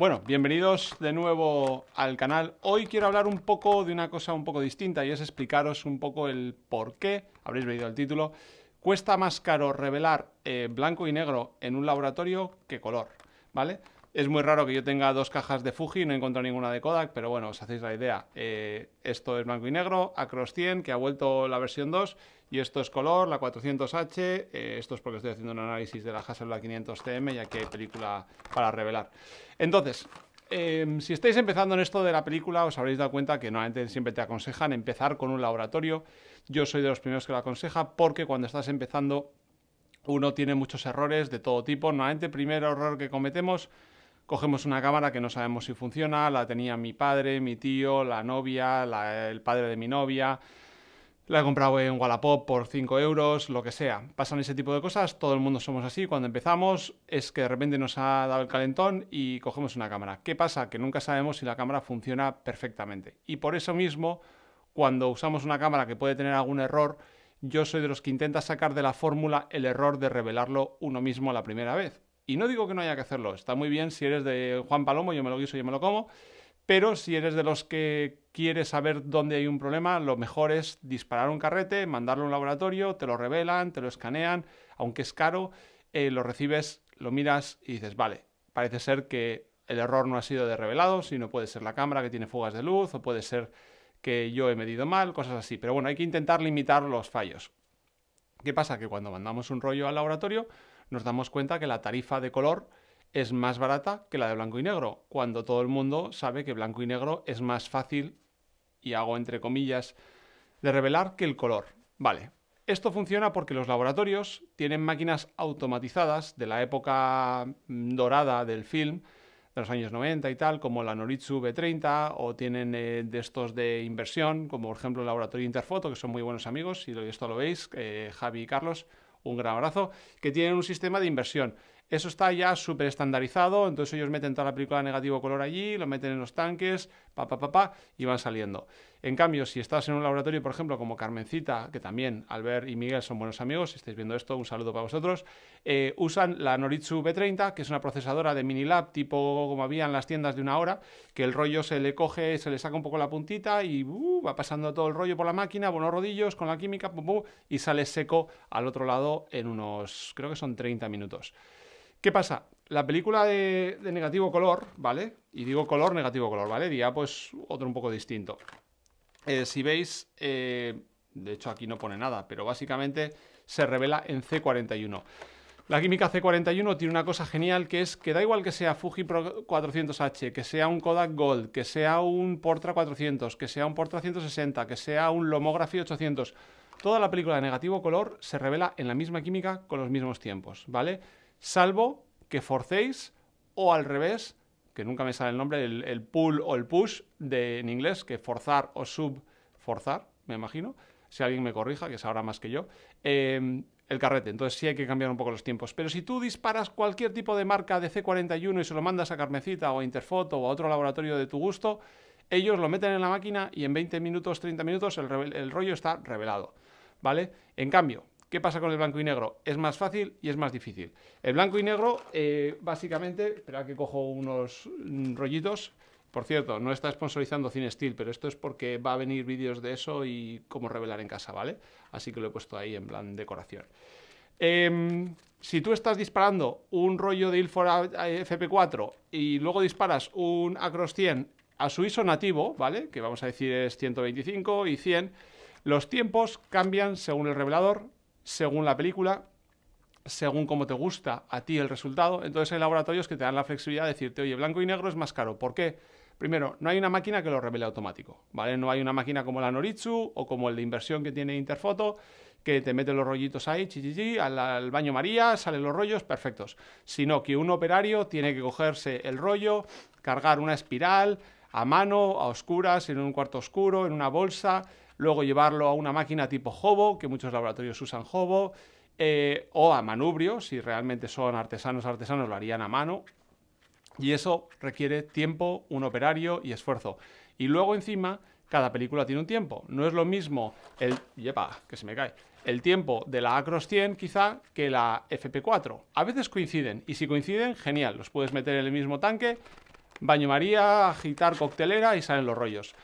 Bueno, bienvenidos de nuevo al canal. Hoy quiero hablar un poco de una cosa un poco distinta y es explicaros un poco el por qué, habréis leído el título, cuesta más caro revelar eh, blanco y negro en un laboratorio que color, ¿vale? Es muy raro que yo tenga dos cajas de Fuji, no encuentro ninguna de Kodak, pero bueno, os hacéis la idea. Eh, esto es blanco y negro, Acros 100, que ha vuelto la versión 2, y esto es color, la 400H, eh, esto es porque estoy haciendo un análisis de la Hasselblad 500TM, ya que hay película para revelar. Entonces, em, si estáis empezando en esto de la película, os habréis dado cuenta que normalmente siempre te aconsejan empezar con un laboratorio. Yo soy de los primeros que lo aconseja porque cuando estás empezando uno tiene muchos errores de todo tipo. Normalmente el primer error que cometemos Cogemos una cámara que no sabemos si funciona, la tenía mi padre, mi tío, la novia, el padre de mi novia, la he comprado en Wallapop por 5 euros, lo que sea. Pasan ese tipo de cosas, todo el mundo somos así. Cuando empezamos es que de repente nos ha dado el calentón y cogemos una cámara. ¿Qué pasa? Que nunca sabemos si la cámara funciona perfectamente. Y por eso mismo, cuando usamos una cámara que puede tener algún error, yo soy de los que intenta sacar de la fórmula el error de revelarlo uno mismo la primera vez. Y no digo que no haya que hacerlo, está muy bien si eres de Juan Palomo, yo me lo guiso, yo me lo como, pero si eres de los que quieres saber dónde hay un problema, lo mejor es disparar un carrete, mandarlo a un laboratorio, te lo revelan, te lo escanean, aunque es caro, eh, lo recibes, lo miras y dices, vale, parece ser que el error no ha sido de revelado, sino puede ser la cámara que tiene fugas de luz o puede ser que yo he medido mal, cosas así. Pero bueno, hay que intentar limitar los fallos. ¿Qué pasa? Que cuando mandamos un rollo al laboratorio nos damos cuenta que la tarifa de color es más barata que la de blanco y negro, cuando todo el mundo sabe que blanco y negro es más fácil, y hago entre comillas, de revelar que el color. Vale, esto funciona porque los laboratorios tienen máquinas automatizadas de la época mm, dorada del film, de los años 90 y tal, como la Noritsu v 30 o tienen eh, de estos de inversión, como por ejemplo el Laboratorio Interfoto, que son muy buenos amigos, y esto lo veis, eh, Javi y Carlos, un gran abrazo, que tienen un sistema de inversión. Eso está ya súper estandarizado, entonces ellos meten toda la película negativo color allí, lo meten en los tanques, pa, pa, y van saliendo. En cambio, si estás en un laboratorio, por ejemplo, como Carmencita, que también Albert y Miguel son buenos amigos, si estáis viendo esto, un saludo para vosotros, eh, usan la Noritsu B30, que es una procesadora de mini lab, tipo como había en las tiendas de una hora, que el rollo se le coge, se le saca un poco la puntita y uh, va pasando todo el rollo por la máquina, buenos rodillos, con la química, pum, y sale seco al otro lado en unos, creo que son 30 minutos. ¿Qué pasa? La película de, negativo color, ¿vale? Y digo color, negativo color, ¿vale? día pues otro un poco distinto. Eh, si veis, eh, de hecho aquí no pone nada, pero básicamente se revela en C41. La química C41 tiene una cosa genial que es que da igual que sea Fuji Pro 400H, que sea un Kodak Gold, que sea un Portra 400, que sea un Portra 160, que sea un Lomography 800, toda la película de negativo color se revela en la misma química con los mismos tiempos, ¿vale? salvo que forcéis o al revés, que nunca me sale el nombre, el, pull o el push de, en inglés, que forzar o subforzar, me imagino, si alguien me corrija, que sabrá más que yo, em, el carrete. Entonces sí hay que cambiar un poco los tiempos. Pero si tú disparas cualquier tipo de marca de C41 y se lo mandas a Carmecita o a Interfoto o a otro laboratorio de tu gusto, ellos lo meten en la máquina y en 20 minutos, 30 minutos el, el rollo está revelado. ¿Vale? En cambio, ¿Qué pasa con el blanco y negro? Es más fácil y es más difícil. El blanco y negro, eh, básicamente, espera que cojo unos mm, rollitos. Por cierto, no está sponsorizando CineSteel, pero esto es porque va a venir vídeos de eso y cómo revelar en casa, ¿vale? Así que lo he puesto ahí en plan decoración. Em, si tú estás disparando un rollo de Ilfor FP4 y luego disparas un Acros 100 a su ISO nativo, ¿vale? Que vamos a decir es 125 y 100, los tiempos cambian según el revelador, según la película, según cómo te gusta a ti el resultado. Entonces hay laboratorios que te dan la flexibilidad de decirte, oye, blanco y negro es más caro. ¿Por qué? Primero, no hay una máquina que lo revele automático, ¿vale? No hay una máquina como la Noritsu o como el de inversión que tiene Interfoto, que te mete los rollitos ahí, chichichi, al, al baño María, salen los rollos, perfectos. Sino que un operario tiene que cogerse el rollo, cargar una espiral a mano, a oscuras, en un cuarto oscuro, en una bolsa, luego llevarlo a una máquina tipo Hobo, que muchos laboratorios usan Hobo, eh, o a manubrio, si realmente son artesanos, artesanos lo harían a mano, y eso requiere tiempo, un operario y esfuerzo. Y luego encima, cada película tiene un tiempo. No es lo mismo el... que se me cae. El tiempo de la Acros 100 quizá que la FP4. A veces coinciden. Y si coinciden, genial. Los puedes meter en el mismo tanque, baño María, agitar coctelera y salen los rollos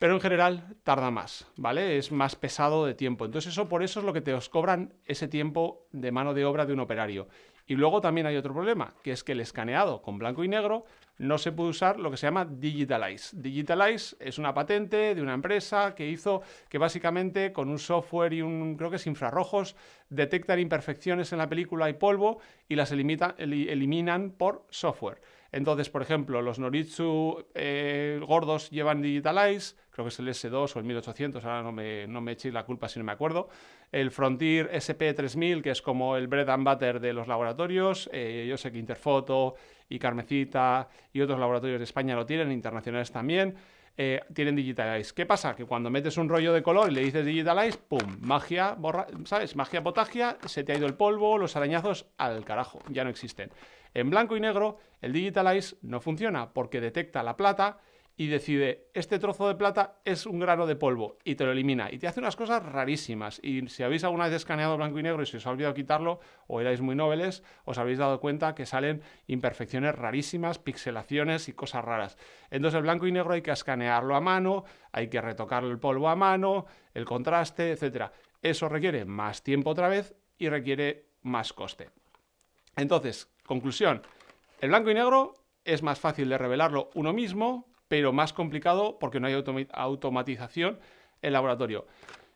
pero en general tarda más, ¿vale? Es más pesado de tiempo. Entonces eso por eso es lo que te os cobran ese tiempo de mano de obra de un operario. Y luego también hay otro problema, que es que el escaneado con blanco y negro no se puede usar lo que se llama Digitalize. Digitalize es una patente de una empresa que hizo que básicamente con un software y un, creo que es infrarrojos, detectan imperfecciones en la película y polvo y las eliminan por software. Entonces, por ejemplo, los Noritsu eh, gordos llevan Digitalize, creo que es el S2 o el 1800, ahora no me, no me echéis la culpa si no me acuerdo. El Frontier SP3000, que es como el bread and butter de los laboratorios, eh, yo sé que Interfoto y Carmecita y otros laboratorios de España lo tienen, internacionales también. Eh, tienen Digitalize. ¿Qué pasa? Que cuando metes un rollo de color y le dices Digitalize, ¡pum! Magia, ¿sabes? Magia potagia, se te ha ido el polvo, los arañazos al carajo, ya no existen. En blanco y negro, el Digitalize no funciona porque detecta la plata y decide, este trozo de plata es un grano de polvo y te lo elimina. Y te hace unas cosas rarísimas. Y si habéis alguna vez escaneado blanco y negro y se os ha olvidado quitarlo, o erais muy nobles os habéis dado cuenta que salen imperfecciones rarísimas, pixelaciones y cosas raras. Entonces el blanco y negro hay que escanearlo a mano, hay que retocar el polvo a mano, el contraste, etc. Eso requiere más tiempo otra vez y requiere más coste. Entonces, conclusión, el blanco y negro es más fácil de revelarlo uno mismo pero más complicado porque no hay automatización en laboratorio.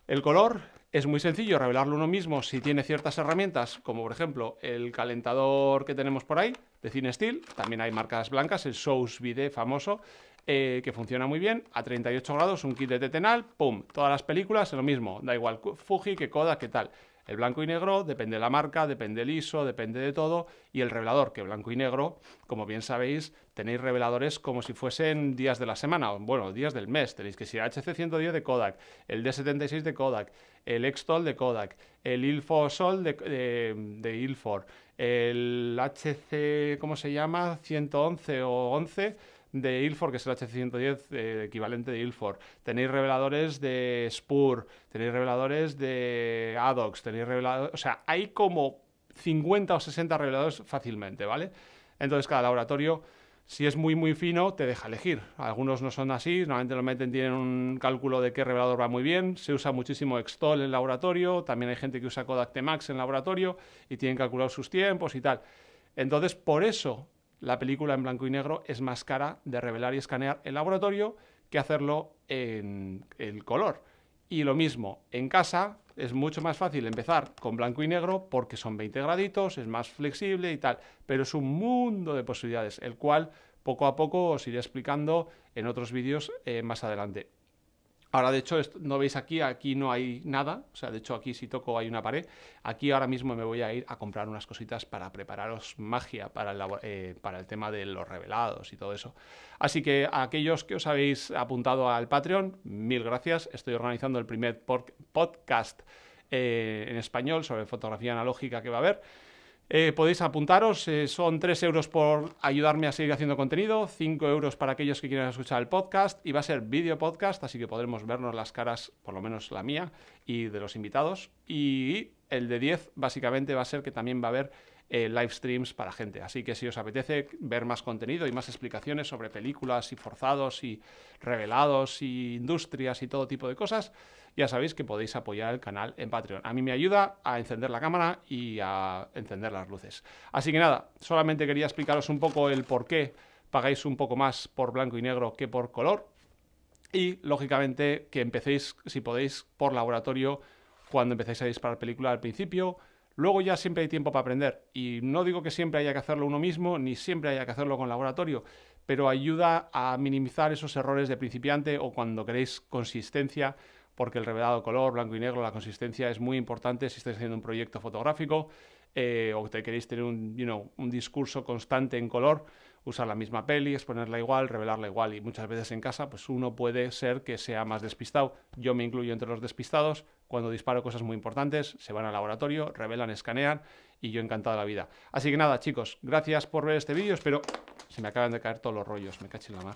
El color es muy sencillo revelarlo uno mismo si tiene ciertas herramientas, como por ejemplo el calentador que tenemos por ahí de CineSteel, también hay marcas blancas, el Sous Vide famoso, eh, que funciona muy bien, a 38 grados, un kit de tetenal, pum, todas las películas, lo mismo, da igual Fuji que Kodak, que tal. El blanco y negro depende de la marca, depende del ISO, depende de todo, y el revelador, que blanco y negro, como bien sabéis, tenéis reveladores como si fuesen días de la semana, o bueno, días del mes, tenéis que ser HC110 de Kodak, el D76 de Kodak, el Extol de Kodak, el Ilfo Sol de, de, de Ilfor, el HC, ¿cómo se llama? 111 o 11 de Ilford, que es el H110 eh, equivalente de Ilford. Tenéis reveladores de Spur, tenéis reveladores de Adox, tenéis reveladores... O sea, hay como 50 o 60 reveladores fácilmente, ¿vale? Entonces cada laboratorio, si es muy muy fino, te deja elegir. Algunos no son así, normalmente lo meten, tienen un cálculo de qué revelador va muy bien. Se usa muchísimo Extol en laboratorio, también hay gente que usa Kodak T-Max en laboratorio y tienen calculados sus tiempos y tal. Entonces, por eso la película en blanco y negro es más cara de revelar y escanear en laboratorio que hacerlo en el color. Y lo mismo, en casa es mucho más fácil empezar con blanco y negro porque son 20 graditos, es más flexible y tal, pero es un mundo de posibilidades, el cual poco a poco os iré explicando en otros vídeos eh, más adelante. Ahora, de hecho, no veis aquí, aquí no hay nada, o sea, de hecho aquí si toco hay una pared. Aquí ahora mismo me voy a ir a comprar unas cositas para prepararos magia para el, eh, tema de los revelados y todo eso. Así que a aquellos que os habéis apuntado al Patreon, mil gracias. Estoy organizando el primer podcast eh, en español sobre fotografía analógica que va a haber. Eh, podéis apuntaros, eh, son 3 euros por ayudarme a seguir haciendo contenido, 5 euros para aquellos que quieran escuchar el podcast y va a ser video podcast, así que podremos vernos las caras, por lo menos la mía y de los invitados. Y el de 10 básicamente va a ser que también va a haber eh, live streams para gente. Así que si os apetece ver más contenido y más explicaciones sobre películas y forzados y revelados y industrias y todo tipo de cosas, ya sabéis que podéis apoyar el canal en Patreon. A mí me ayuda a encender la cámara y a encender las luces. Así que nada, solamente quería explicaros un poco el por qué pagáis un poco más por blanco y negro que por color. Y lógicamente que empecéis, si podéis, por laboratorio cuando empecéis a disparar película al principio Luego ya siempre hay tiempo para aprender y no digo que siempre haya que hacerlo uno mismo ni siempre haya que hacerlo con laboratorio, pero ayuda a minimizar esos errores de principiante o cuando queréis consistencia, porque el revelado color, blanco y negro, la consistencia es muy importante si estáis haciendo un proyecto fotográfico eh, o te queréis tener un discurso constante en color usar la misma peli, exponerla igual, revelarla igual. Y muchas veces en casa, pues uno puede ser que sea más despistado. Yo me incluyo entre los despistados. Cuando disparo cosas muy importantes, se van al laboratorio, revelan, escanean y yo encantado la vida. Así que nada, chicos, gracias por ver este vídeo. Espero... Se me acaban de caer todos los rollos, me caché la mar.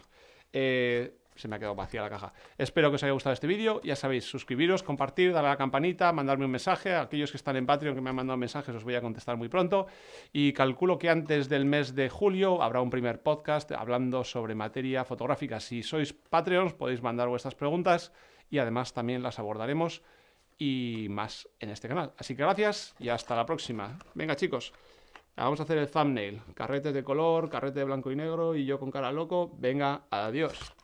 Eh, se me ha quedado vacía la caja. Espero que os haya gustado este vídeo. Ya sabéis, suscribiros, compartir, darle la campanita, mandarme un mensaje. Aquellos que están en Patreon que me han mandado mensajes os voy a contestar muy pronto. Y calculo que antes del mes de julio habrá un primer podcast hablando sobre materia fotográfica. Si sois Patreons podéis mandar vuestras preguntas y además también las abordaremos y más en este canal. Así que gracias y hasta la próxima. Venga chicos, vamos a hacer el thumbnail. Carrete de color, carrete de blanco y negro y yo con cara loco. Venga, adiós.